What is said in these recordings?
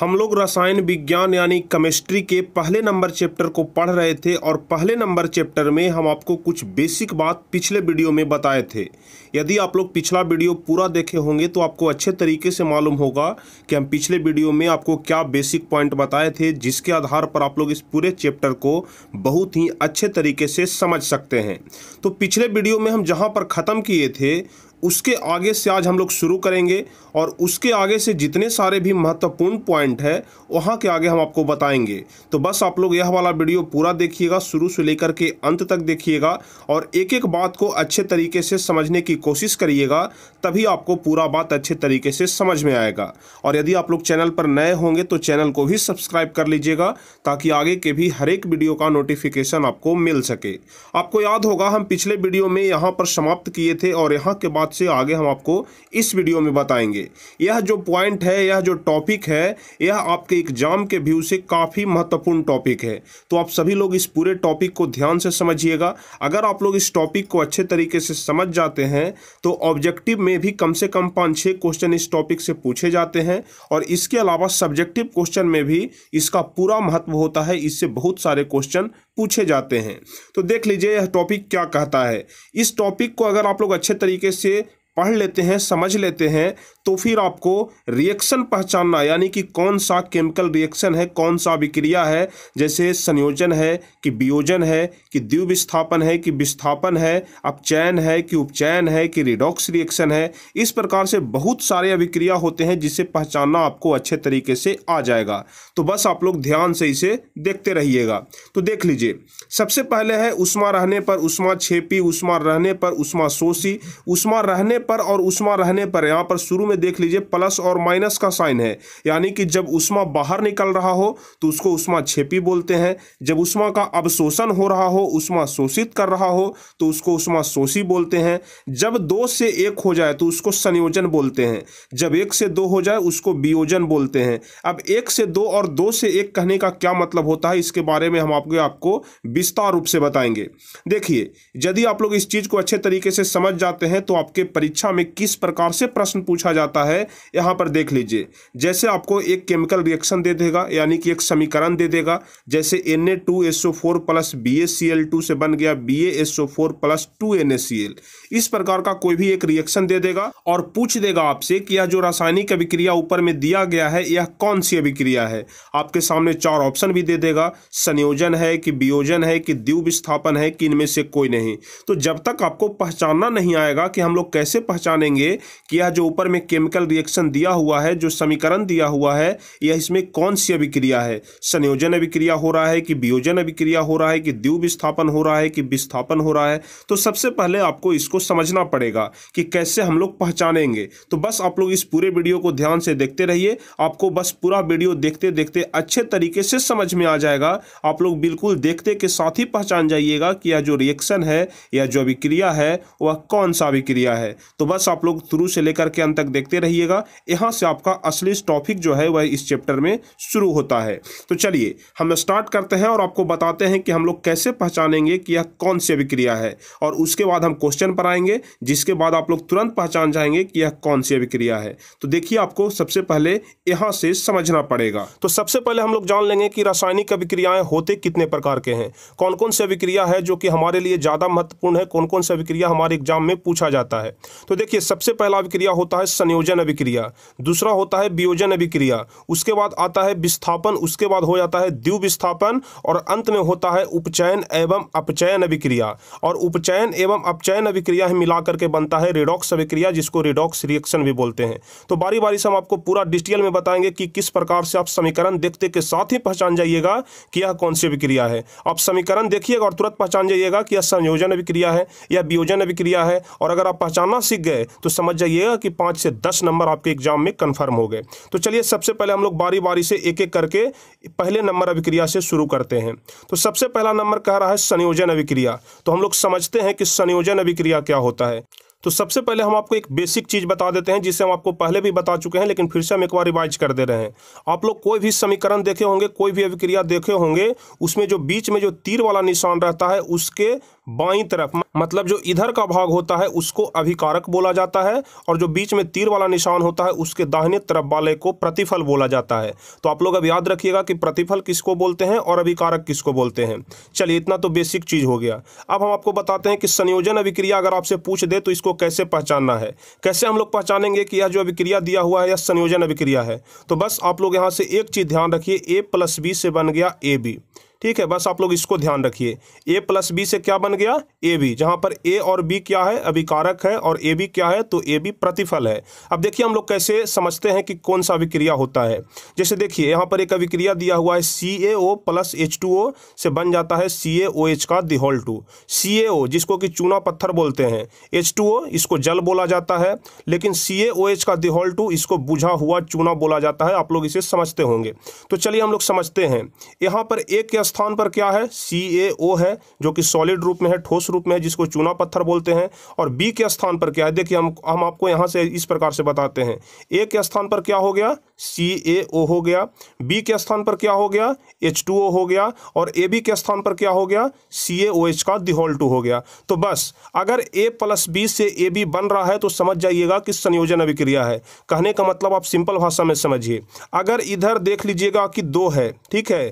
हम लोग रसायन विज्ञान यानी केमिस्ट्री के पहले नंबर चैप्टर को पढ़ रहे थे और पहले नंबर चैप्टर में हम आपको कुछ बेसिक बात पिछले वीडियो में बताए थे यदि आप लोग पिछला वीडियो पूरा देखे होंगे तो आपको अच्छे तरीके से मालूम होगा कि हम पिछले वीडियो में आपको क्या बेसिक पॉइंट बताए थे जिसके आधार पर आप लोग इस पूरे चैप्टर को बहुत ही अच्छे तरीके से समझ सकते हैं तो पिछले वीडियो में हम जहाँ पर ख़त्म किए थे उसके आगे से आज हम लोग शुरू करेंगे और उसके आगे से जितने सारे भी महत्वपूर्ण पॉइंट है वहाँ के आगे हम आपको बताएंगे तो बस आप लोग यह वाला वीडियो पूरा देखिएगा शुरू से लेकर के अंत तक देखिएगा और एक एक बात को अच्छे तरीके से समझने की कोशिश करिएगा तभी आपको पूरा बात अच्छे तरीके से समझ में आएगा और यदि आप लोग चैनल पर नए होंगे तो चैनल को भी सब्सक्राइब कर लीजिएगा ताकि आगे के भी हर एक वीडियो का नोटिफिकेशन आपको मिल सके आपको याद होगा हम पिछले वीडियो में यहाँ पर समाप्त किए थे और यहाँ के बाद बात से आगे हम आपको इस वीडियो में बताएंगे यह जो पॉइंट है यह जो टॉपिक है यह आपके एग्जाम के व्यू से काफ़ी महत्वपूर्ण टॉपिक है तो आप सभी लोग इस पूरे टॉपिक को ध्यान से समझिएगा अगर आप लोग इस टॉपिक को अच्छे तरीके से समझ जाते हैं तो ऑब्जेक्टिव में भी कम से कम पाँच छः क्वेश्चन इस टॉपिक से पूछे जाते हैं और इसके अलावा सब्जेक्टिव क्वेश्चन में भी इसका पूरा महत्व होता है इससे बहुत सारे क्वेश्चन पूछे जाते हैं तो देख लीजिए यह टॉपिक क्या कहता है इस टॉपिक को अगर आप लोग अच्छे तरीके से पढ़ लेते हैं समझ लेते हैं तो फिर आपको रिएक्शन पहचानना यानी कि कौन सा केमिकल रिएक्शन है कौन सा अभिक्रिया है जैसे संयोजन है कि वियोजन है कि द्व्युव है कि विस्थापन है अपचयन है कि उपचयन है कि रिडॉक्स रिएक्शन है इस प्रकार से बहुत सारे अभिक्रिया होते हैं जिसे पहचानना आपको अच्छे तरीके से आ जाएगा तो बस आप लोग ध्यान से इसे देखते रहिएगा तो देख लीजिए सबसे पहले है उष्मा रहने पर उष्मा छेपी उष्मा रहने पर उष्मा शोषी उष्मा रहने पर और उष्मा रहने पर यहाँ पर शुरू में देख लीजिए प्लस और माइनस का साइन है यानी कि जब उष्मा बाहर निकल रहा हो तो उसको उष्मा छेपी बोलते हैं जब उष्मा का अवशोषण हो रहा हो उष्मा शोषित कर रहा हो तो उसको उष्मा शोषी बोलते हैं जब दो से एक हो जाए तो उसको संयोजन बोलते हैं जब एक से दो हो जाए उसको वियोजन बोलते हैं अब एक से दो और दो से एक कहने का क्या मतलब होता है इसके बारे में हम आपके आपको विस्तार रूप से बताएंगे देखिए यदि आप लोग इस चीज़ को अच्छे तरीके से समझ जाते हैं तो आपके परीक्षा परीक्षा में किस प्रकार से प्रश्न पूछा जाता है यहाँ पर देख लीजिए जैसे आपको एक केमिकल रिएक्शन दे देगा यानी कि एक समीकरण दे देगा जैसे N A two S O four plus B A C L two से बन गया B A S O four plus two N A C L इस प्रकार का कोई भी एक रिएक्शन दे देगा और पूछ देगा आपसे कि यह जो रासायनिक अभिक्रिया ऊपर में दिया गया है यह कौन सी अभिक्रिया है आपके सामने चार ऑप्शन भी दे देगा संयोजन है कि वियोजन है कि द्यू विस्थापन है कि इनमें से कोई नहीं तो जब तक आपको पहचानना नहीं आएगा कि हम लोग कैसे पहचानेंगे कि यह जो ऊपर में केमिकल रिएक्शन दिया हुआ है जो समीकरण दिया हुआ है यह इसमें कौन सी अभिक्रिया है संयोजन अभिक्रिया हो रहा है कि वियोजन अभिक्रिया हो रहा है कि द्यू विस्थापन हो रहा है कि विस्थापन हो रहा है तो सबसे पहले आपको इसको समझना पड़ेगा कि कैसे हम लोग पहचानेंगे तो बस आप लोग इस पूरे वीडियो को ध्यान से देखते रहिए आपको बस पूरा वीडियो देखते देखते अच्छे तरीके से समझ में आ जाएगा आप लोग बिल्कुल देखते के साथ ही पहचान जाइएगा कि यह जो रिएक्शन है या जो अभिक्रिया है वह कौन सा अभिक्रिया है तो बस आप लोग शुरू से लेकर के अंत तक देखते रहिएगा यहाँ से आपका असली टॉपिक जो है वह इस चैप्टर में शुरू होता है तो चलिए हम स्टार्ट करते हैं और आपको बताते हैं कि हम लोग कैसे पहचानेंगे कि यह कौन सी अभिक्रिया है और उसके बाद हम क्वेश्चन पर आएंगे जिसके बाद आप लोग तुरंत पहचान जाएंगे कि यह कौन सी अभिक्रिया है तो देखिए आपको सबसे पहले यहाँ से समझना पड़ेगा तो सबसे पहले हम लोग जान लेंगे कि रासायनिक अभिक्रियाएं होते कितने प्रकार के हैं कौन कौन सी अभिक्रिया है जो कि हमारे लिए ज़्यादा महत्वपूर्ण है कौन कौन सी अभिक्रिया हमारे एग्जाम में पूछा जाता है तो देखिए सबसे पहला अभिक्रिया होता है संयोजन अभिक्रिया दूसरा होता है वियोजन अभिक्रिया उसके बाद आता है विस्थापन उसके बाद हो जाता है द्यु विस्थापन और अंत में होता है उपचयन एवं अपचयन अभिक्रिया और उपचयन एवं अपचयन अभिक्रिया मिलाकर के बनता है रेडॉक्स अभिक्रिया जिसको रेडॉक्स रिएक्शन भी बोलते हैं तो बारी बारी से हम आपको पूरा डिस्टियल में बताएंगे कि किस प्रकार से आप समीकरण देखते के साथ ही पहचान जाइएगा कि यह कौन सी अभिक्रिया है आप समीकरण देखिएगा और तुरंत पहचान जाइएगा कि यह संयोजन अभिक्रिया है या वियोजन अभिक्रिया है और अगर आप पहचानना सीख दिख गए तो समझ जाइएगा कि पाँच से दस नंबर आपके एग्जाम में कन्फर्म हो गए तो चलिए सबसे पहले हम लोग बारी बारी से एक एक करके पहले नंबर अभिक्रिया से शुरू करते हैं तो सबसे पहला नंबर कह रहा है संयोजन अभिक्रिया तो हम लोग समझते हैं कि संयोजन अभिक्रिया क्या होता है तो सबसे पहले हम आपको एक बेसिक चीज़ बता देते हैं जिसे हम आपको पहले भी बता चुके हैं लेकिन फिर से हम एक बार रिवाइज कर दे रहे हैं आप लोग कोई भी समीकरण देखे होंगे कोई भी अभिक्रिया देखे होंगे उसमें जो बीच में जो तीर वाला निशान रहता है उसके बाई तरफ मतलब जो इधर का भाग होता है उसको अभिकारक बोला जाता है और जो बीच में तीर वाला निशान होता है उसके दाहिने तरफ वाले को प्रतिफल बोला जाता है तो आप लोग अब याद रखिएगा कि प्रतिफल किसको बोलते हैं और अभिकारक किसको बोलते हैं चलिए इतना तो बेसिक चीज़ हो गया अब हम आपको बताते हैं कि संयोजन अभिक्रिया अगर आपसे पूछ दे तो इसको कैसे पहचानना है कैसे हम लोग पहचानेंगे कि यह जो अभिक्रिया दिया हुआ है यह संयोजन अभिक्रिया है तो बस आप लोग यहाँ से एक चीज़ ध्यान रखिए ए प्लस बी से बन गया ए बी ठीक है बस आप लोग इसको ध्यान रखिए ए प्लस बी से क्या बन गया ए बी जहां पर ए और बी क्या है अभिकारक है और ए बी क्या है तो ए बी प्रतिफल है अब देखिए हम लोग कैसे समझते हैं कि कौन सा अभिक्रिया होता है जैसे देखिए यहाँ पर एक अभिक्रिया दिया हुआ है C A O plus H two O से बन जाता है सी ए ओ एच का दिहोल टू सी ए ओ जिसको कि चूना पत्थर बोलते हैं एच टू ओ इसको जल बोला जाता है लेकिन सी ए ओ एच का दिहोल टू इसको बुझा हुआ चूना बोला जाता है आप लोग इसे समझते होंगे तो चलिए हम लोग समझते हैं यहाँ पर ए क्या स्थान पर क्या है सी ए ओ है जो कि सॉलिड रूप में है ठोस रूप में है जिसको चूना पत्थर बोलते हैं और बी के स्थान पर क्या है देखिए हम हम आपको यहाँ से इस प्रकार से बताते हैं ए के स्थान पर क्या हो गया सी ए ओ हो गया बी के स्थान पर क्या हो गया एच टू ओ हो गया और ए बी के स्थान पर क्या हो गया सी ए ओ एच का दिहोल टू हो गया तो बस अगर ए प्लस बी से ए बी बन रहा है तो समझ जाइएगा कि संयोजन अभिक्रिया है कहने का मतलब आप सिंपल भाषा में समझिए अगर इधर देख लीजिएगा कि दो है ठीक है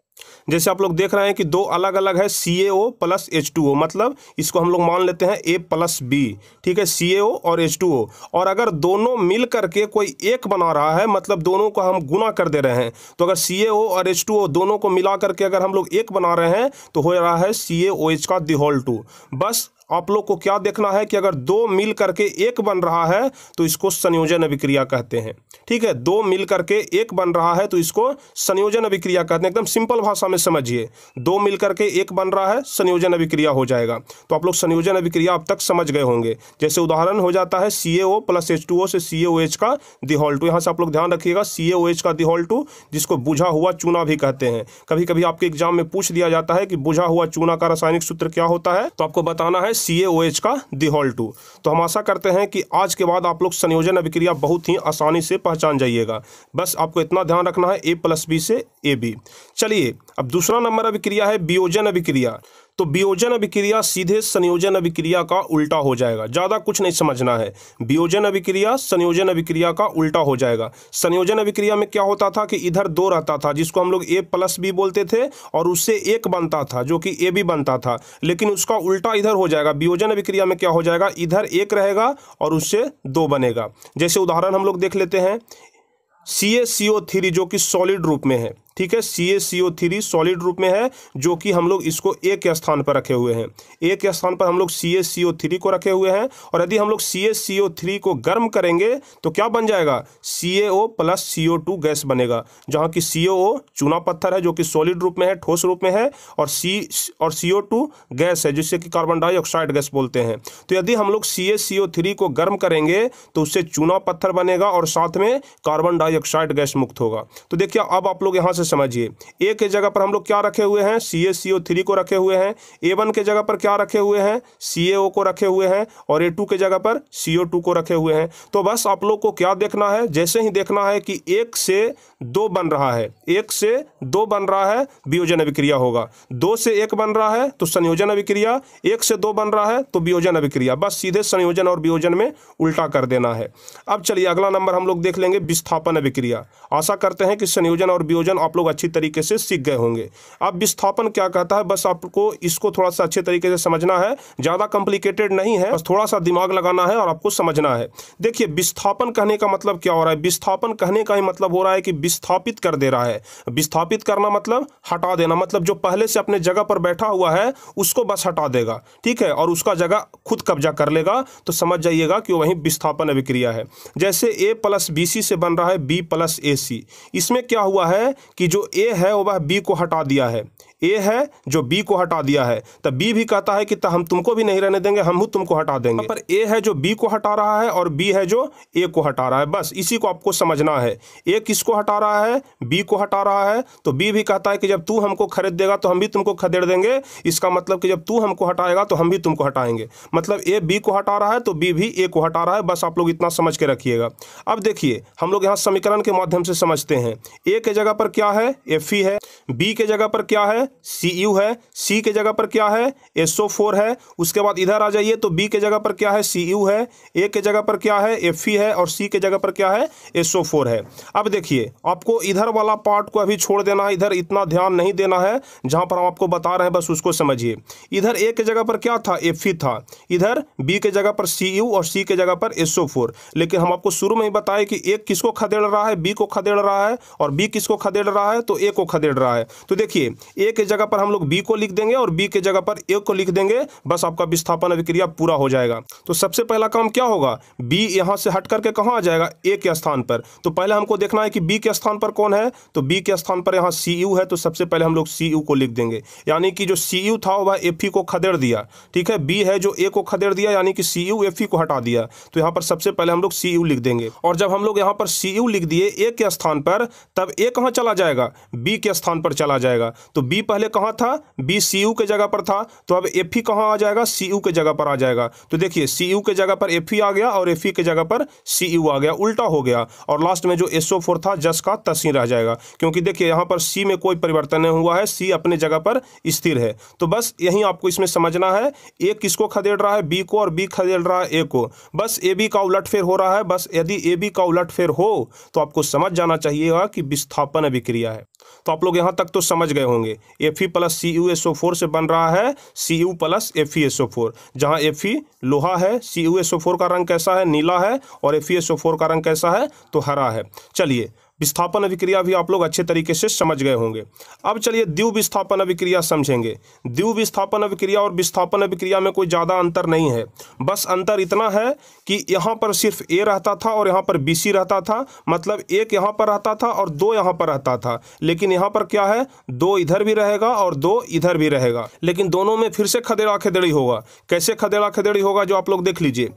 जैसे आप लोग देख रहे हैं कि दो अलग अलग है C A O plus H two O मतलब इसको हम लोग मान लेते हैं ए प्लस बी ठीक है सी ए ओ और एच टू ओ और अगर दोनों मिल करके कोई एक बना रहा है मतलब दोनों को हम गुना कर दे रहे हैं तो अगर सी ए ओ और एच टू ओ दोनों को मिला करके अगर हम लोग एक बना रहे हैं तो हो रहा है सी ए ओ एच का दी होल टू बस आप लोग को क्या देखना है कि अगर दो मिल करके एक बन रहा है तो इसको संयोजन अभिक्रिया कहते हैं ठीक है दो मिल करके एक बन रहा है तो इसको संयोजन अभिक्रिया कहते हैं एकदम सिंपल भाषा में समझिए दो मिल करके एक बन रहा है संयोजन अभिक्रिया हो जाएगा तो आप लोग संयोजन अभिक्रिया अब तक समझ गए होंगे जैसे उदाहरण हो जाता है C A plus H two O से सी ए एच का दिहॉल टू यहाँ से आप लोग ध्यान रखिएगा सी ए एच का दिहॉल टू जिसको बुझा हुआ चूना भी कहते हैं कभी कभी आपके एग्जाम में पूछ दिया जाता है कि बुझा हुआ चूना का रासायनिक सूत्र क्या होता है तो आपको बताना है सी एच का दिहोल टू तो हम आशा करते हैं कि आज के बाद आप लोग संयोजन अभिक्रिया बहुत ही आसानी से पहचान जाइएगा बस आपको इतना ध्यान रखना है ए प्लस बी से ए बी चलिए अब दूसरा नंबर अभिक्रिया है वियोजन अभिक्रिया तो वियोजन अभिक्रिया सीधे संयोजन अभिक्रिया का उल्टा हो जाएगा ज़्यादा कुछ नहीं समझना है वियोजन अभिक्रिया संयोजन अभिक्रिया का उल्टा हो जाएगा संयोजन अभिक्रिया में क्या होता था कि इधर दो रहता था जिसको हम लोग ए प्लस बी बोलते थे और उससे एक बनता था जो कि ए भी बनता था लेकिन उसका उल्टा इधर हो जाएगा वियोजन अभिक्रिया में क्या हो जाएगा इधर एक रहेगा और उससे दो बनेगा जैसे उदाहरण हम लोग देख लेते हैं सी ए सी ओ थ्री जो कि सॉलिड रूप में है ठीक है सी ए सी ओ थ्री सॉलिड रूप में है जो कि हम लोग इसको एक के स्थान पर रखे हुए हैं ए के स्थान पर हम लोग सी ए सी ओ थ्री को रखे हुए हैं और यदि हम लोग सी ए सी ओ थ्री को गर्म करेंगे तो क्या बन जाएगा C A O plus C O two gas बनेगा जहाँ की सी ओ ओ चूना पत्थर है जो कि सॉलिड रूप में है ठोस रूप में है और सी और सी ओ टू गैस है जिससे कि कार्बन डाइऑक्साइड गैस बोलते हैं तो यदि हम लोग सी ए सी ओ थ्री को गर्म करेंगे तो उससे चूना पत्थर बनेगा और साथ में कार्बन डाइऑक्साइड गैस मुक्त होगा तो देखिए अब आप लोग यहाँ से समझिए ए के जगह पर हम लोग क्या रखे हुए हैं सी ए सी ओ थ्री को रखे हुए हैं ए वन के जगह पर क्या रखे हुए हैं सी ए ओ को रखे हुए हैं और ए टू के जगह पर सी ओ टू को रखे हुए हैं तो बस आप लोग को क्या देखना है जैसे ही देखना है कि एक से दो बन रहा है एक से दो बन रहा है वियोजन अभिक्रिया होगा दो से एक बन रहा है तो संयोजन अभिक्रिया एक से दो बन रहा है तो वियोजन अभिक्रिया बस सीधे संयोजन और वियोजन में उल्टा कर देना है अब चलिए अगला नंबर हम लोग देख लेंगे विस्थापन अभिक्रिया आशा करते हैं कि संयोजन और वियोजन आप लोग अच्छी तरीके से सीख गए होंगे अब विस्थापन क्या कहता है बस आपको इसको थोड़ा सा अच्छे तरीके से समझना है ज़्यादा कॉम्प्लिकेटेड नहीं है बस थोड़ा सा दिमाग लगाना है और आपको समझना है देखिए विस्थापन कहने का मतलब क्या हो रहा है विस्थापन कहने का ही मतलब हो रहा है कि विस्थापित कर दे रहा है विस्थापित करना मतलब हटा देना मतलब जो पहले से अपने जगह पर बैठा हुआ है उसको बस हटा देगा ठीक है और उसका जगह खुद कब्जा कर लेगा तो समझ जाइएगा कि वही विस्थापन अभिक्रिया है जैसे ए प्लस बी सी से बन रहा है बी प्लस ए सी इसमें क्या हुआ है कि कि जो ए है वह बी को हटा दिया है ए है जो बी को हटा दिया है तो बी भी कहता है कि हम तुमको भी नहीं रहने देंगे हम ही तुमको हटा देंगे पर ए है जो बी को हटा रहा है और बी है जो ए को हटा रहा है बस इसी को आपको समझना है ए किसको हटा रहा है बी को हटा रहा है तो बी भी कहता है कि जब तू हमको खरीद देगा तो हम भी तुमको खदेड़ देंगे इसका मतलब कि जब तू हमको हटाएगा तो हम भी तुमको हटाएंगे मतलब ए बी को हटा रहा है तो बी भी ए को हटा रहा है बस आप लोग इतना समझ के रखिएगा अब देखिए हम लोग यहाँ समीकरण के माध्यम से समझते हैं ए के जगह पर क्या है एफ ई है बी के जगह पर क्या है सी यू है सी के जगह पर क्या है एसओ फोर है उसके बाद इधर आ जाइए तो बी के जगह पर क्या है सी यू है ए के जगह पर क्या है एफ ई e है और सी के जगह पर क्या है एसओ फोर है अब देखिए आपको इधर वाला पार्ट को अभी छोड़ देना है इधर इतना ध्यान नहीं देना है जहाँ पर हम आपको बता रहे हैं बस उसको समझिए इधर ए के जगह पर क्या था एफ ई e था इधर बी के जगह पर सी यू और सी के जगह पर एसओ फोर लेकिन हम आपको शुरू में ही बताए कि एक किसको खदेड़ रहा है बी को खदेड़ रहा है और बी किसको खदेड़ रहा है तो ए को खदेड़ रहा है तो देखिए ए के जगह पर हम लोग बी को लिख देंगे और बी के जगह पर ए को लिख देंगे बस आपका विस्थापन अभिक्रिया पूरा हो जाएगा तो सबसे पहला काम क्या होगा बी यहाँ से हट करके कहाँ आ जाएगा ए के स्थान पर तो पहले हमको देखना है कि बी के स्थान पर कौन है तो बी के स्थान पर यहाँ सी यू है तो सबसे पहले हम लोग सी यू को लिख देंगे यानी कि जो सी यू था वह एफ ई को खदेड़ दिया ठीक है बी है जो ए को खदेड़ दिया यानी कि सी यू एफ ई को हटा दिया तो यहाँ पर सबसे पहले हम लोग सी यू लिख देंगे और जब हम लोग यहाँ पर सी यू लिख दिए ए के स्थान पर तब ए कहाँ चला जाएगा बी के स्थान पर चला जाएगा तो बी पहले कहाँ था बी सी यू के जगह पर था तो अब एफ ई e कहाँ आ जाएगा सी यू के जगह पर आ जाएगा तो देखिए सी यू के जगह पर एफ ई e आ गया और एफ ई e के जगह पर सी यू आ गया उल्टा हो गया और लास्ट में जो एस ओ फोर था जस का तसी रह जाएगा क्योंकि देखिए यहाँ पर सी में कोई परिवर्तन नहीं हुआ है सी अपने जगह पर स्थिर है तो बस यही आपको इसमें समझना है ए किसको खदेड़ रहा है बी को और बी खदेड़ रहा है ए को बस ए बी का उलटफेर हो रहा है बस यदि ए बी का उलटफेर हो तो आपको समझ जाना चाहिएगा कि विस्थापन अभिक्रिया है तो आप लोग यहाँ तक तो समझ गए होंगे F E plus C U S O four से बन रहा है C U plus F E S O four जहाँ एफ ई लोहा है C U S O four का रंग कैसा है नीला है और F E S O four का रंग कैसा है तो हरा है चलिए विस्थापन अभिक्रिया भी आप लोग अच्छे तरीके से समझ गए होंगे अब चलिए द्यू विस्थापन अभिक्रिया समझेंगे द्यू विस्थापन अभिक्रिया और विस्थापन अभिक्रिया में कोई ज़्यादा अंतर नहीं है बस अंतर इतना है कि यहाँ पर सिर्फ ए रहता था और यहाँ पर बी रहता था मतलब एक यहाँ पर रहता था और दो यहाँ पर रहता था लेकिन यहाँ पर क्या है दो इधर भी रहेगा और दो इधर भी रहेगा लेकिन दोनों में फिर से खदेड़ा खदेड़ी होगा कैसे खदेड़ा खदेड़ी होगा जो आप लोग देख लीजिए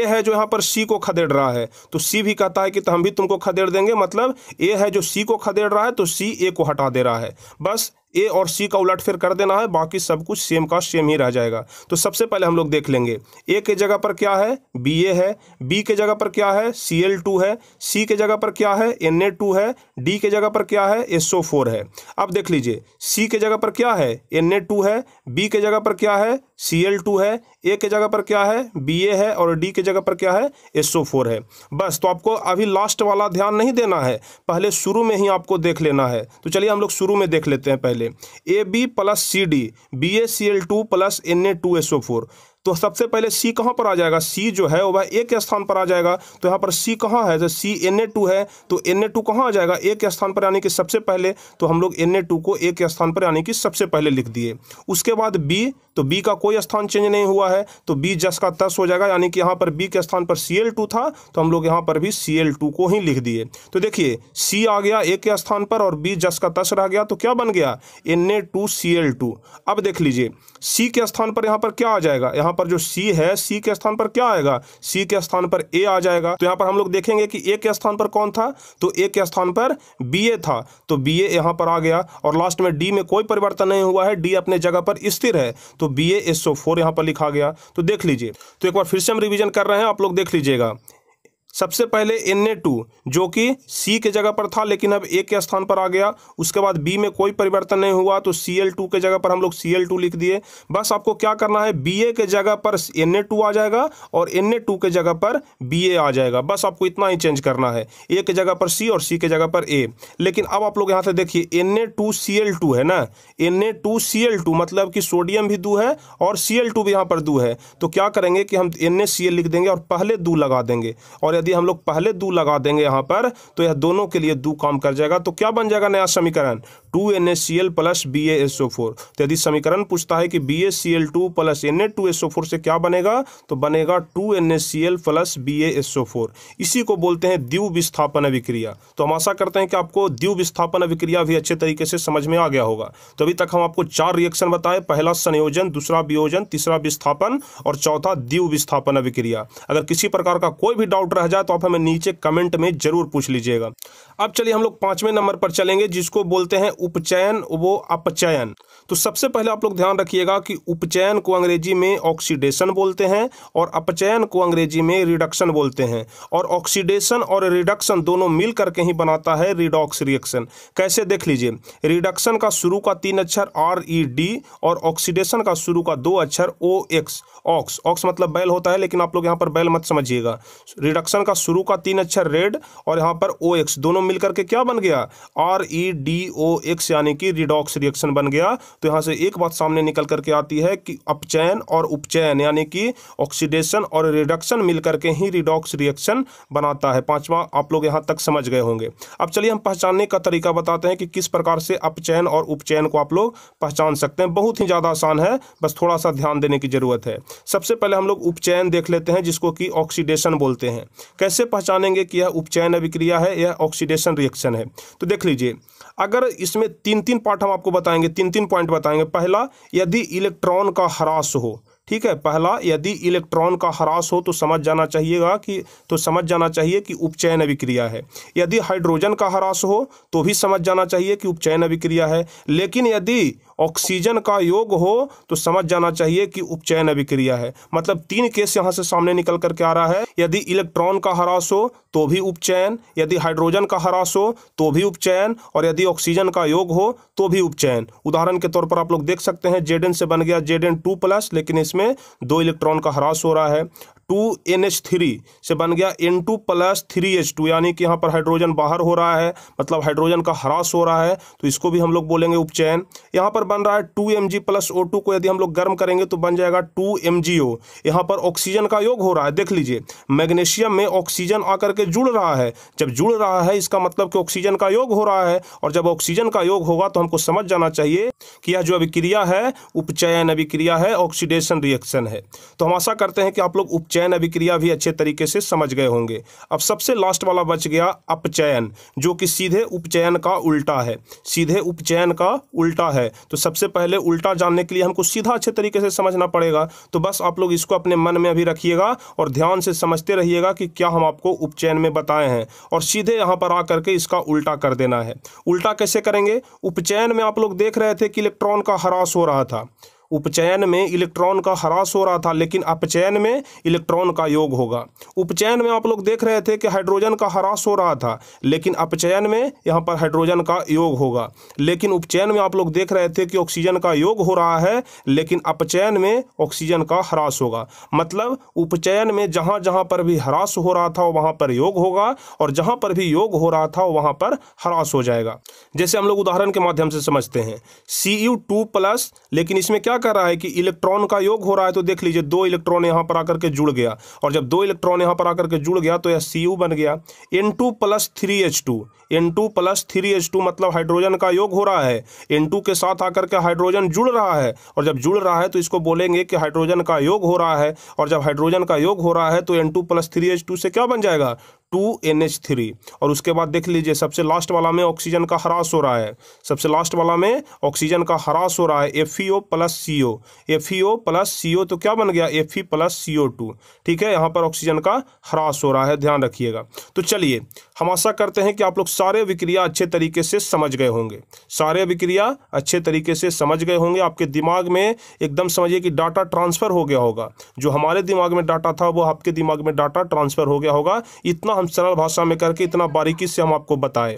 ए है जो यहाँ पर सी को खदेड़ रहा है तो सी भी कहता है कि तो हम भी तुमको खदेड़ देंगे मतलब ए है जो सी को खदेड़ रहा है तो सी ए को हटा दे रहा है बस ए और सी का उलट फिर कर देना है बाकी सब कुछ सेम का सेम ही रह जाएगा तो सबसे पहले हम लोग देख लेंगे ए के जगह पर क्या है बी ए है बी के जगह पर क्या है सी एल टू है सी के जगह पर क्या है एन ए टू है डी के जगह पर क्या है एस ओ फोर है अब देख लीजिए सी के जगह पर क्या है एन ए टू है बी के जगह पर क्या है सी एल टू है ए के जगह पर क्या है बी ए है और डी के जगह पर क्या है एस ओ फोर है बस तो आपको अभी लास्ट वाला ध्यान नहीं देना है पहले शुरू में ही आपको देख लेना है तो चलिए हम लोग शुरू में देख लेते हैं पहले A B plus C D B A C L two plus N A two S O four तो सबसे पहले सी कहाँ पर आ जाएगा सी जो है वह ए के स्थान पर आ जाएगा तो यहाँ पर सी कहाँ है तो सी एन ए टू है तो एन ए टू कहाँ आ जाएगा ए के स्थान पर यानी कि सबसे पहले तो हम लोग एन ए टू को ए के स्थान पर यानी कि सबसे पहले लिख दिए उसके बाद बी तो बी का कोई स्थान चेंज नहीं हुआ है तो बी जस का तस हो जाएगा यानी कि यहाँ पर बी के स्थान पर सी एल टू था तो हम लोग यहाँ पर भी सी एल टू को ही लिख दिए तो देखिए सी आ गया ए के स्थान पर और बी जस का तस रह गया तो क्या बन गया N A two C L two अब देख लीजिए सी के स्थान पर यहाँ पर क्या आ जाएगा यहाँ पर जो सी है सी के स्थान पर क्या आएगा सी के स्थान पर ए आ जाएगा तो यहाँ पर हम लोग देखेंगे कि ए के स्थान पर कौन था तो ए के स्थान पर बी ए था तो बी ए यहाँ पर आ गया और लास्ट में डी में कोई परिवर्तन नहीं हुआ है डी अपने जगह पर स्थिर है तो B A S O four यहाँ पर लिखा गया तो देख लीजिए तो एक बार फिर से हम रिविजन कर रहे हैं आप लोग देख लीजिएगा सबसे पहले एन ए टू जो कि सी के जगह पर था लेकिन अब ए के स्थान पर आ गया उसके बाद बी में कोई परिवर्तन नहीं हुआ तो सी एल टू के जगह पर हम लोग सी एल टू लिख दिए बस आपको क्या करना है बी ए के जगह पर एन ए टू आ जाएगा और एन ए टू के जगह पर बी ए आ जाएगा बस आपको इतना ही चेंज करना है ए के जगह पर सी और सी के जगह पर ए लेकिन अब आप लोग यहाँ से देखिए N A two C L two है ना N A two C L two मतलब कि सोडियम भी दू है और सी एल टू भी यहाँ पर दू है तो क्या करेंगे कि हम एन ए सी एल लिख देंगे और पहले दू लगा देंगे और यदि हम लोग पहले दो लगा देंगे यहाँ पर तो यह दोनों के लिए दो काम कर जाएगा तो क्या बन जाएगा नया समीकरण two N S C L plus B S O four तो यदि समीकरण पूछता है कि B S C L two plus N A two S O four से क्या बनेगा तो बनेगा two N S C L plus B S O four इसी को बोलते हैं द्यू विस्थापन अभिक्रिया तो हम आशा करते हैं कि आपको द्यू विस्थापन अभिक्रिया भी अच्छे तरीके से समझ में आ गया होगा तो अभी तक हम आपको चार रिएक्शन बताए पहला संयोजन दूसरा वियोजन तीसरा विस्थापन और चौथा द्यू विस्थापन अभिक्रिया अगर किसी प्रकार का कोई भी डाउट रह जाए सुविधा तो आप हमें नीचे कमेंट में जरूर पूछ लीजिएगा अब चलिए हम लोग पांचवें नंबर पर चलेंगे जिसको बोलते हैं उपचयन वो अपचयन तो सबसे पहले आप लोग ध्यान रखिएगा कि उपचयन को अंग्रेजी में ऑक्सीडेशन बोलते हैं और अपचयन को अंग्रेजी में रिडक्शन बोलते हैं और ऑक्सीडेशन और रिडक्शन दोनों मिल करके ही बनाता है रिडॉक्स रिएक्शन कैसे देख लीजिए रिडक्शन का शुरू का तीन अक्षर आर ई डी और ऑक्सीडेशन का शुरू का दो अक्षर ओ एक्स ऑक्स ऑक्स मतलब बैल होता है लेकिन आप लोग यहाँ पर बैल मत समझिएगा रिडक्शन का शुरू का तीन अक्षर अच्छा रेड और यहाँ पर ओ एक्स दोनों मिलकर के क्या बन गया R E D O X यानी कि रिडॉक्स रिएक्शन बन गया तो यहाँ से एक बात सामने निकल करके आती है कि अपचयन और उपचयन यानी कि ऑक्सीडेशन और रिडक्शन मिलकर के ही रिडॉक्स रिएक्शन बनाता है पाँचवा आप लोग यहाँ तक समझ गए होंगे अब चलिए हम पहचानने का तरीका बताते हैं कि किस प्रकार से अपचयन और उपचयन को आप लोग पहचान सकते हैं बहुत ही ज़्यादा आसान है बस थोड़ा सा ध्यान देने की जरूरत है सबसे पहले हम लोग उपचयन देख लेते हैं जिसको कि ऑक्सीडेशन बोलते हैं कैसे पहचानेंगे कि यह उपचयन अभिक्रिया है या ऑक्सीडेशन रिएक्शन है तो देख लीजिए अगर इसमें तीन तीन पार्ट हम आपको बताएंगे तीन तीन पॉइंट बताएंगे पहला यदि इलेक्ट्रॉन का ह्रास हो ठीक है पहला यदि इलेक्ट्रॉन का ह्रास हो तो समझ जाना चाहिएगा कि तो समझ जाना चाहिए कि उपचयन अभिक्रिया है यदि हाइड्रोजन का ह्रास हो तो भी समझ जाना चाहिए कि उपचयन अभिक्रिया है लेकिन यदि ऑक्सीजन का योग हो तो समझ जाना चाहिए कि उपचयन अभिक्रिया है मतलब तीन केस यहाँ से सामने निकल करके आ रहा है यदि इलेक्ट्रॉन का ह्रास हो तो भी उपचयन यदि हाइड्रोजन का ह्रास हो तो भी उपचयन और यदि ऑक्सीजन का योग हो तो भी उपचयन उदाहरण के तौर पर आप लोग देख सकते हैं जेड से बन गया जेड टू प्लस लेकिन इसमें दो इलेक्ट्रॉन का ह्रास हो रहा है टू एन एच थ्री से बन गया N two plus three H two यानी कि यहाँ पर हाइड्रोजन बाहर हो रहा है मतलब हाइड्रोजन का ह्रास हो रहा है तो इसको भी हम लोग बोलेंगे उपचयन यहाँ पर बन रहा है two M G plus O two को यदि हम लोग गर्म करेंगे तो बन जाएगा टू एम जी ओ यहाँ पर ऑक्सीजन का योग हो रहा है देख लीजिए मैग्नेशियम में ऑक्सीजन आकर के जुड़ रहा है जब जुड़ रहा है इसका मतलब कि ऑक्सीजन का योग हो रहा है और जब ऑक्सीजन का योग होगा तो हमको समझ जाना चाहिए कि यह जो अभिक्रिया है उपचयन अभिक्रिया है ऑक्सीडेशन रिएक्शन है तो हम आशा करते हैं कि आप लोग उपचय चयन अभिक्रिया भी अच्छे तरीके से समझ गए होंगे अब सबसे लास्ट वाला बच गया अपचयन जो कि सीधे उपचयन का उल्टा है सीधे उपचयन का उल्टा है तो सबसे पहले उल्टा जानने के लिए हमको सीधा अच्छे तरीके से समझना पड़ेगा तो बस आप लोग इसको अपने मन में अभी रखिएगा और ध्यान से समझते रहिएगा कि क्या हम आपको उपचयन में बताए हैं और सीधे यहाँ पर आकर के इसका उल्टा कर देना है उल्टा कैसे करेंगे उपचयन में आप लोग देख रहे थे कि इलेक्ट्रॉन का ह्रास हो रहा था उपचयन में इलेक्ट्रॉन का ह्रास हो रहा था लेकिन अपचयन में इलेक्ट्रॉन का योग होगा उपचयन में आप लोग देख रहे थे कि हाइड्रोजन का ह्रास हो रहा था लेकिन अपचयन में यहाँ पर हाइड्रोजन का योग होगा लेकिन उपचयन में आप लोग देख रहे थे कि ऑक्सीजन का योग हो रहा है लेकिन अपचयन में ऑक्सीजन का ह्रास होगा मतलब उपचयन में जहाँ जहाँ पर भी ह्रास हो रहा था वहाँ पर योग होगा और जहाँ पर भी योग हो रहा था वहाँ पर ह्रास हो जाएगा जैसे हम लोग उदाहरण के माध्यम से समझते हैं सी यू टू प्लस लेकिन इसमें क्या क्या कर रहा है कि इलेक्ट्रॉन का योग हो रहा है तो देख लीजिए दो इलेक्ट्रॉन यहां पर आकर के जुड़ गया और जब दो इलेक्ट्रॉन यहां पर आकर के जुड़ गया तो यह सी बन गया N two plus three H two N two plus three H two मतलब हाइड्रोजन का योग हो रहा है एन टू के साथ आकर के हाइड्रोजन जुड़ रहा है और जब जुड़ रहा है तो इसको बोलेंगे कि हाइड्रोजन का योग हो रहा है और जब हाइड्रोजन का योग हो रहा है तो N two plus three H two से क्या बन जाएगा टू एन एच थ्री और उसके बाद देख लीजिए सबसे लास्ट वाला में ऑक्सीजन का ह्रास हो रहा है सबसे लास्ट वाला में ऑक्सीजन का ह्रास हो रहा है F E O plus C O F E O plus C O तो क्या बन गया F E plus C O two ठीक है यहाँ पर ऑक्सीजन का ह्रास हो रहा है ध्यान रखिएगा तो चलिए हम आशा करते हैं कि आप लोग सारे विक्रिया अच्छे तरीके से समझ गए होंगे सारे विक्रिया अच्छे तरीके से समझ गए होंगे आपके दिमाग में एकदम समझिए कि डाटा ट्रांसफ़र हो गया होगा जो हमारे दिमाग में डाटा था वो आपके दिमाग में डाटा ट्रांसफ़र हो गया होगा इतना हम सरल भाषा में करके इतना बारीकी से हम आपको बताएं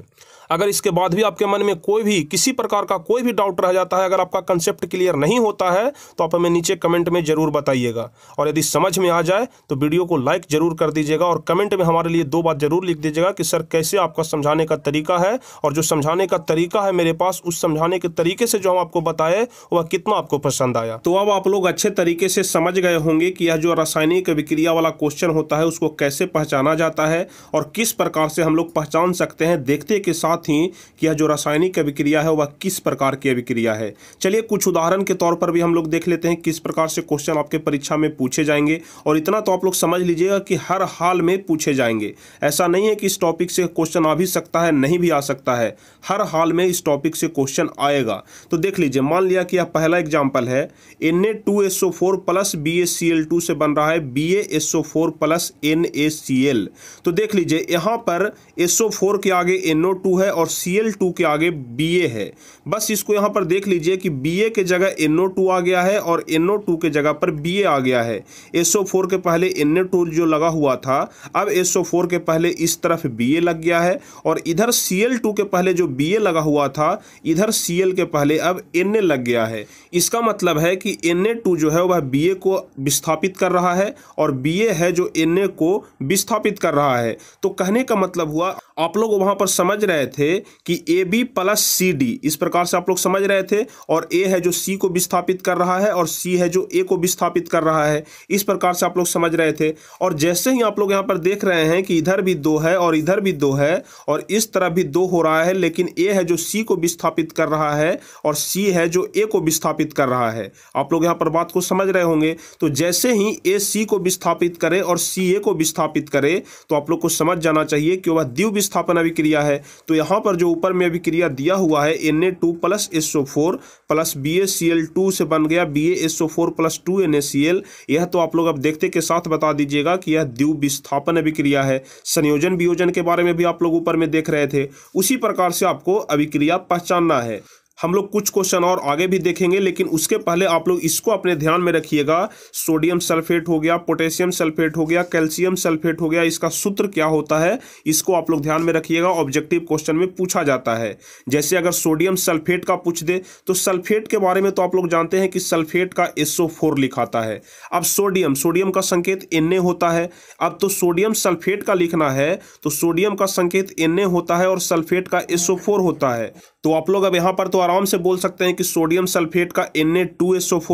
अगर इसके बाद भी आपके मन में कोई भी किसी प्रकार का कोई भी डाउट रह जाता है अगर आपका कंसेप्ट क्लियर नहीं होता है तो आप हमें नीचे कमेंट में ज़रूर बताइएगा और यदि समझ में आ जाए तो वीडियो को लाइक ज़रूर कर दीजिएगा और कमेंट में हमारे लिए दो बात ज़रूर लिख दीजिएगा कि सर कैसे आपका समझाने का तरीका है और जो समझाने का तरीका है मेरे पास उस समझाने के तरीके से जो हम आपको बताए वह कितना आपको पसंद आया तो अब आप लोग अच्छे तरीके से समझ गए होंगे कि यह जो रासायनिक विक्रिया वाला क्वेश्चन होता है उसको कैसे पहचाना जाता है और किस प्रकार से हम लोग पहचान सकते हैं देखते के साथ थी कि यह जो रासायनिक अभिक्रिया है वह किस प्रकार की अभिक्रिया है चलिए कुछ उदाहरण के तौर पर भी हम लोग देख लेते हैं किस प्रकार से क्वेश्चन आपके परीक्षा में पूछे जाएंगे और इतना तो आप लोग समझ लीजिएगा कि हर हाल में पूछे जाएंगे ऐसा नहीं है कि इस टॉपिक से क्वेश्चन आ भी सकता है नहीं भी आ सकता है हर हाल में इस टॉपिक से क्वेश्चन आएगा तो देख लीजिए मान लिया कि यह पहला एग्जाम्पल है N A two S O four plus B A C L two से बन रहा है B A S O four plus N A C L तो देख लीजिए यहां पर एस ओ फोर के आगे एन ओ टू है है और सी एल टू के आगे बी ए है बस इसको यहाँ पर देख लीजिए कि बी ए के जगह एन ओ टू आ गया है और एन ओ टू के जगह पर बी ए आ गया है एस ओ फोर के पहले एन ए टू जो लगा हुआ था अब एस ओ फोर के पहले इस तरफ बी ए लग गया है और इधर सी एल टू के पहले जो बी ए लगा हुआ था इधर सी एल के पहले अब एन ए लग गया है इसका मतलब है कि एन ए टू जो है वह बी ए को विस्थापित कर रहा है और बी ए है जो एन ए को विस्थापित कर रहा है तो कहने का मतलब हुआ आप लोग वहां पर समझ रहे थे कि A B plus C D इस प्रकार से आप लोग समझ रहे थे और ए है जो सी को विस्थापित कर रहा है और सी है जो ए को विस्थापित कर रहा है इस प्रकार से आप लोग समझ रहे थे और जैसे ही आप लोग यहां पर देख रहे हैं कि इधर भी दो है और इधर भी दो है और इस तरह भी दो हो रहा है लेकिन ए है जो सी को विस्थापित कर रहा है और सी है जो ए को विस्थापित कर रहा है आप लोग यहाँ पर बात को समझ रहे होंगे तो जैसे ही ए सी को विस्थापित करे और सी ए को विस्थापित करे तो आप लोग को समझ जाना चाहिए कि वह द्विविस्थ प्रतिस्थापन अभिक्रिया है तो यहाँ पर जो ऊपर में अभिक्रिया दिया हुआ है N A two plus S O four plus B A C L two से बन गया B A S O four plus two N A C L यह तो आप लोग अब देखते के साथ बता दीजिएगा कि यह द्यू विस्थापन अभिक्रिया है संयोजन वियोजन के बारे में भी आप लोग ऊपर में देख रहे थे उसी प्रकार से आपको अभिक्रिया पहचानना है हम लोग कुछ क्वेश्चन और आगे भी देखेंगे लेकिन उसके पहले आप लोग इसको अपने ध्यान में रखिएगा सोडियम सल्फेट हो गया पोटेशियम सल्फेट हो गया कैल्शियम सल्फेट हो गया इसका सूत्र क्या होता है इसको आप लोग ध्यान में रखिएगा ऑब्जेक्टिव क्वेश्चन में पूछा जाता है जैसे अगर सोडियम सल्फेट का पूछ दे तो सल्फेट के बारे में तो आप लोग जानते हैं कि सल्फेट का एसओ लिखाता है अब सोडियम सोडियम का संकेत एन होता है अब तो सोडियम सल्फेट का लिखना है तो सोडियम का संकेत एन होता है और सल्फेट का एसओ होता है तो आप लोग अब यहाँ पर तो आराम से बोल सकते हैं कि सोडियम सल्फेट का एन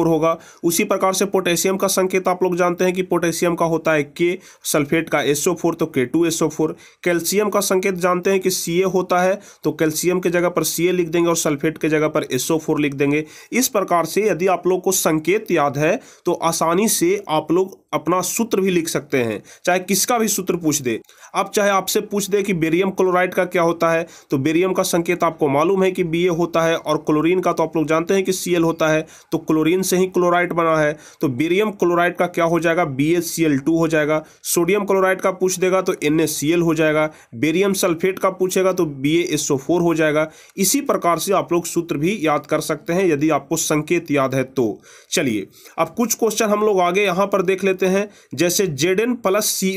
होगा उसी प्रकार से पोटेशियम का संकेत आप लोग जानते हैं कि पोटेशियम का होता है के सल्फेट का एसओ तो के कैल्शियम का संकेत जानते हैं कि सी होता है तो कैल्शियम के जगह पर सी लिख देंगे और सल्फेट के जगह पर एसओ लिख देंगे इस प्रकार से यदि आप लोग को संकेत याद है तो आसानी से आप लोग अपना सूत्र भी लिख सकते हैं चाहे किसका भी सूत्र पूछ दे अब चाहे आपसे पूछ दे कि बेरियम क्लोराइड का क्या होता है तो बेरियम का संकेत आपको मालूम है कि बी होता है और क्लोरीन का तो आप लोग जानते हैं कि सी होता है तो क्लोरीन से ही क्लोराइड बना है तो बेरियम क्लोराइड का क्या हो जाएगा बी हो जाएगा सोडियम क्लोराइड का पूछ देगा तो एन हो जाएगा बेरियम सल्फेट का पूछेगा तो बी हो जाएगा इसी प्रकार से आप लोग सूत्र भी याद कर सकते हैं यदि आपको संकेत याद है तो चलिए अब कुछ क्वेश्चन हम लोग आगे यहां पर देख लेते हैं जैसे जेडेन प्लस सी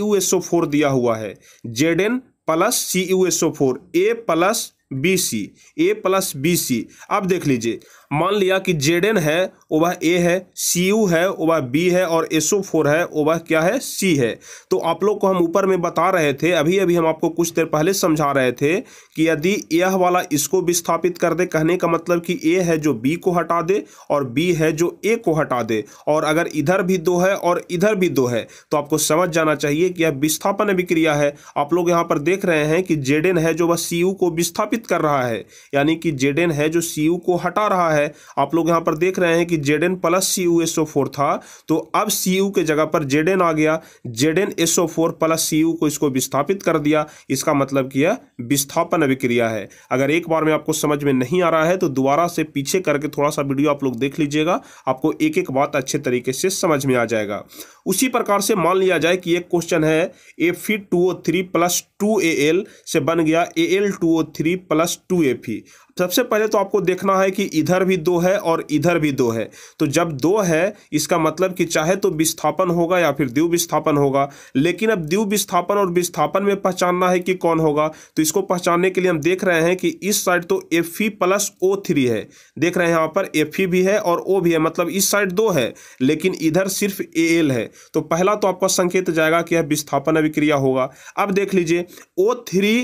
दिया हुआ है Z N plus C U S O four A plus B C A plus B C अब देख लीजिए मान लिया कि एन है ओवा ए है सी यू है ओवा बी है और ओ फोर है ओवा क्या है सी है तो आप लोग को हम ऊपर में बता रहे थे अभी अभी हम आपको कुछ देर पहले समझा रहे थे कि यदि यह वाला इसको विस्थापित कर दे कहने का मतलब कि ए है जो बी को हटा दे और बी है जो ए को हटा दे और अगर इधर भी दो है और इधर भी दो है तो आपको समझ जाना चाहिए कि यह विस्थापन अभिक्रिया है आप लोग यहाँ पर देख रहे हैं कि एन है जो वह सी को विस्थापित कर रहा है यानी कि एन है जो सी को हटा रहा है है आप लोग यहाँ पर देख रहे हैं कि Z N plus C U S O four था तो अब सी यू के जगह पर जेड एन आ गया Z N S O four plus C U को इसको विस्थापित कर दिया इसका मतलब कि यह विस्थापन अभिक्रिया है अगर एक बार में आपको समझ में नहीं आ रहा है तो दोबारा से पीछे करके थोड़ा सा वीडियो आप लोग देख लीजिएगा आपको एक एक बात अच्छे तरीके से समझ में आ जाएगा उसी प्रकार से मान लिया जाए कि एक क्वेश्चन है F E two O three plus two A L से बन गया A L two O three plus two F E सबसे पहले तो आपको देखना है कि इधर भी दो है और इधर भी दो है तो जब दो है इसका मतलब कि चाहे तो विस्थापन होगा या फिर द्यू विस्थापन होगा लेकिन अब द्यू विस्थापन और विस्थापन में पहचानना है कि कौन होगा तो इसको पहचानने के लिए हम देख रहे हैं कि इस साइड तो F E plus O three है देख रहे हैं यहाँ पर एफ ई भी है और ओ भी है मतलब इस साइड दो है लेकिन इधर सिर्फ ए एल है तो पहला तो आपका संकेत जाएगा कि यह विस्थापन अभिक्रिया होगा अब देख लीजिए O three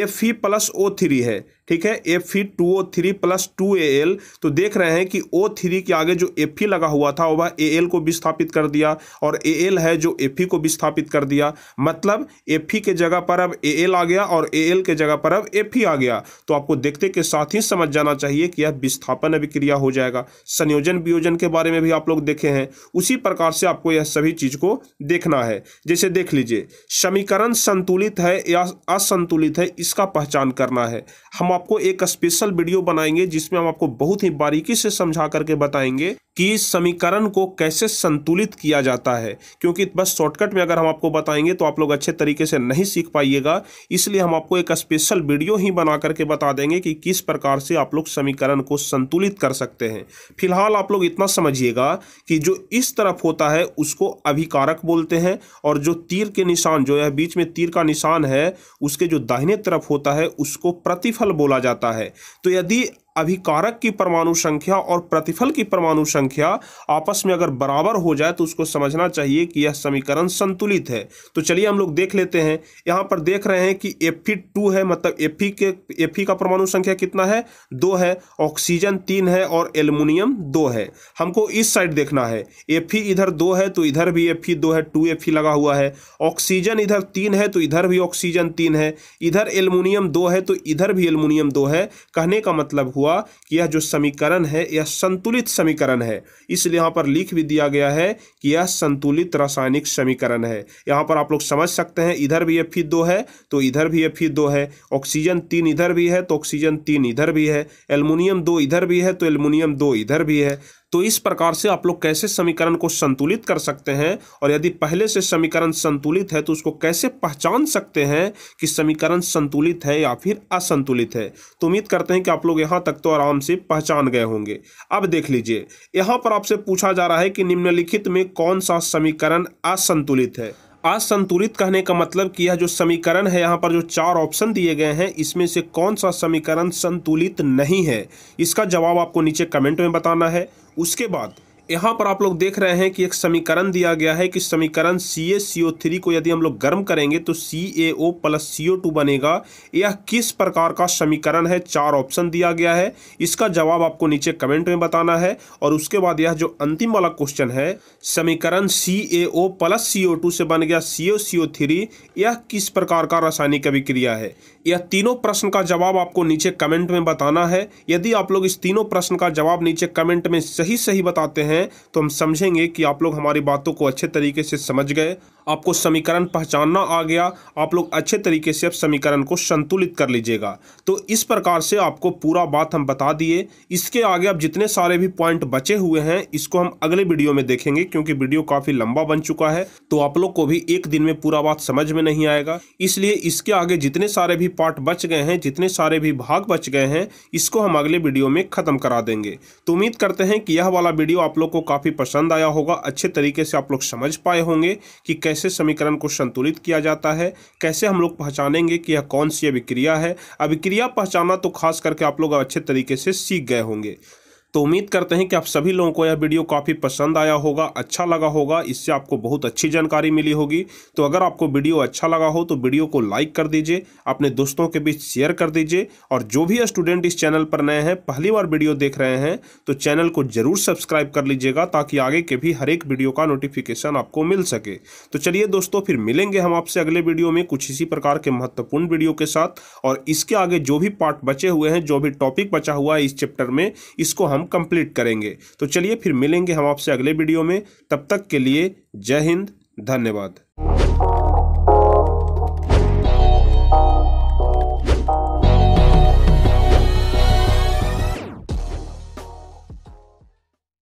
F E plus O three है ठीक है F E two O three plus two A L तो देख रहे हैं कि ओ थ्री के आगे जो एफ ई लगा हुआ था वह ए एल को विस्थापित कर दिया और ए एल है जो एफ ई को विस्थापित कर दिया मतलब एफ ई के जगह पर अब ए एल आ गया और ए एल के जगह पर अब एफ ई आ गया तो आपको देखते के साथ ही समझ जाना चाहिए कि यह विस्थापन अभिक्रिया हो जाएगा संयोजन वियोजन के बारे में भी आप लोग देखे हैं उसी प्रकार से आपको यह सभी चीज को देखना है जैसे देख लीजिए समीकरण संतुलित है या असंतुलित है इसका पहचान करना है हम आपको एक स्पेशल वीडियो बनाएंगे जिसमें हम आपको बहुत ही बारीकी से समझा करके बताएंगे कि इस समीकरण को कैसे संतुलित किया जाता है क्योंकि बस शॉर्टकट में अगर हम आपको बताएंगे तो आप लोग अच्छे तरीके से नहीं सीख पाइएगा इसलिए हम आपको एक स्पेशल वीडियो ही बना करके बता देंगे कि किस प्रकार से आप लोग समीकरण को संतुलित कर सकते हैं फिलहाल आप लोग इतना समझिएगा कि जो इस तरफ होता है उसको अभिकारक बोलते हैं और जो तीर के निशान जो है बीच में तीर का निशान है उसके जो दाहिने तरफ होता है उसको प्रतिफल बोला जाता है तो यदि अभिकारक की परमाणु संख्या और प्रतिफल की परमाणु संख्या आपस में अगर बराबर हो जाए तो उसको समझना चाहिए कि यह समीकरण संतुलित है तो चलिए हम लोग देख लेते हैं यहाँ पर देख रहे हैं कि एफ टू है मतलब एफ के एफ का परमाणु संख्या कितना है दो है ऑक्सीजन तीन है और एल्यूमिनियम दो है हमको इस साइड देखना है एफ इधर दो है तो इधर भी एफ दो है टू एफ लगा हुआ है ऑक्सीजन इधर तीन है तो इधर भी ऑक्सीजन तीन है इधर एल्यूमिनियम दो है तो इधर भी एल्यूमिनियम दो है कहने का मतलब हुआ हुआ कि यह जो समीकरण है यह संतुलित समीकरण है इसलिए यहाँ पर लिख भी दिया गया है कि यह संतुलित रासायनिक समीकरण है यहाँ पर आप लोग समझ सकते हैं इधर भी एफ दो है तो इधर भी एफ दो है ऑक्सीजन तीन इधर भी है तो ऑक्सीजन तीन इधर भी है एल्मोनियम दो इधर भी है तो एल्मोनियम दो इधर भी है तो इस प्रकार से आप लोग कैसे समीकरण को संतुलित कर सकते हैं और यदि पहले से समीकरण संतुलित है तो उसको कैसे पहचान सकते हैं कि समीकरण संतुलित है या फिर असंतुलित है तो उम्मीद करते हैं कि आप लोग यहाँ तक तो आराम से पहचान गए होंगे अब देख लीजिए यहाँ पर आपसे पूछा जा रहा है कि निम्नलिखित में कौन सा समीकरण असंतुलित है असंतुलित कहने का मतलब कि यह जो समीकरण है यहाँ पर जो चार ऑप्शन दिए गए हैं इसमें से कौन सा समीकरण संतुलित नहीं है इसका जवाब आपको नीचे कमेंट में बताना है उसके बाद यहाँ पर आप लोग देख रहे हैं कि एक समीकरण दिया गया है कि समीकरण सी ए सी ओ थ्री को यदि हम लोग गर्म करेंगे तो सी A O plus C O to बनेगा यह किस प्रकार का समीकरण है चार ऑप्शन दिया गया है इसका जवाब आपको नीचे कमेंट में बताना है और उसके बाद यह जो अंतिम वाला क्वेश्चन है समीकरण सी A O plus C O to से बन गया सी ओ सी ओ थ्री यह किस प्रकार का रासायनिक अभिक्रिया है यह तीनों प्रश्न का जवाब आपको नीचे कमेंट में बताना है यदि आप लोग इस तीनों प्रश्न का जवाब नीचे कमेंट में सही सही बताते हैं हैं तो हम समझेंगे कि आप लोग हमारी बातों को अच्छे तरीके से समझ गए आपको समीकरण पहचानना आ गया आप लोग अच्छे तरीके से अब समीकरण को संतुलित कर लीजिएगा तो इस प्रकार से आपको पूरा बात हम बता दिए इसके आगे अब जितने सारे भी पॉइंट बचे हुए हैं इसको हम अगले वीडियो में देखेंगे क्योंकि वीडियो काफ़ी लंबा बन चुका है तो आप लोग को भी एक दिन में पूरा बात समझ में नहीं आएगा इसलिए इसके आगे जितने सारे भी पार्ट बच गए हैं जितने सारे भी भाग बच गए हैं इसको हम अगले वीडियो में ख़त्म करा देंगे तो उम्मीद करते हैं कि यह वाला वीडियो आप लोग लोग को काफ़ी पसंद आया होगा अच्छे तरीके से आप लोग समझ पाए होंगे कि कैसे समीकरण को संतुलित किया जाता है कैसे हम लोग पहचानेंगे कि यह कौन सी अभिक्रिया है अभिक्रिया पहचाना तो खास करके आप लोग अच्छे तरीके से सीख गए होंगे तो उम्मीद करते हैं कि आप सभी लोगों को यह वीडियो काफ़ी पसंद आया होगा अच्छा लगा होगा इससे आपको बहुत अच्छी जानकारी मिली होगी तो अगर आपको वीडियो अच्छा लगा हो तो वीडियो को लाइक कर दीजिए अपने दोस्तों के बीच शेयर कर दीजिए और जो भी स्टूडेंट इस चैनल पर नए हैं पहली बार वीडियो देख रहे हैं तो चैनल को जरूर सब्सक्राइब कर लीजिएगा ताकि आगे के भी हर एक वीडियो का नोटिफिकेशन आपको मिल सके तो चलिए दोस्तों फिर मिलेंगे हम आपसे अगले वीडियो में कुछ इसी प्रकार के महत्वपूर्ण वीडियो के साथ और इसके आगे जो भी पार्ट बचे हुए हैं जो भी टॉपिक बचा हुआ है इस चैप्टर में इसको हम हम कंप्लीट करेंगे तो चलिए फिर मिलेंगे हम आपसे अगले वीडियो में तब तक के लिए जय हिंद धन्यवाद